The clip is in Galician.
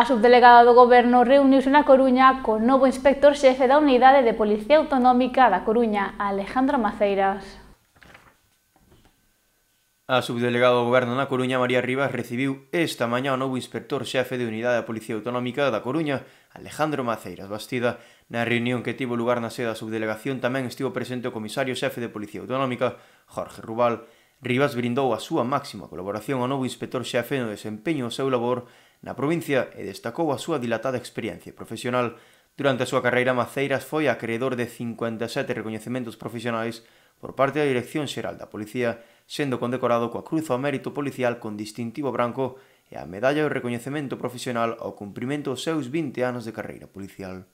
A subdelegada do Goberno reuniuse na Coruña co novo inspector xefe da Unidade de Policía Autonómica da Coruña, Alejandro Maceiras. A subdelegada do Goberno na Coruña, María Rivas, recibiu esta mañá o novo inspector xefe de Unidade da Policía Autonómica da Coruña, Alejandro Maceiras Bastida. Na reunión que tivo lugar na sede da subdelegación tamén estivo presente o comisario xefe de Policía Autonómica, Jorge Rubal. Rivas brindou a súa máxima colaboración ao novo inspector xefe no desempeño do seu labor na provincia e destacou a súa dilatada experiencia profesional. Durante a súa carreira, Maceiras foi acreedor de 57 recoñecementos profesionais por parte da Dirección Xeral da Policía, sendo condecorado coa Cruz ao Mérito Policial con distintivo branco e a Medalla de Recoñecemento Profesional ao cumprimento dos seus 20 anos de carreira policial.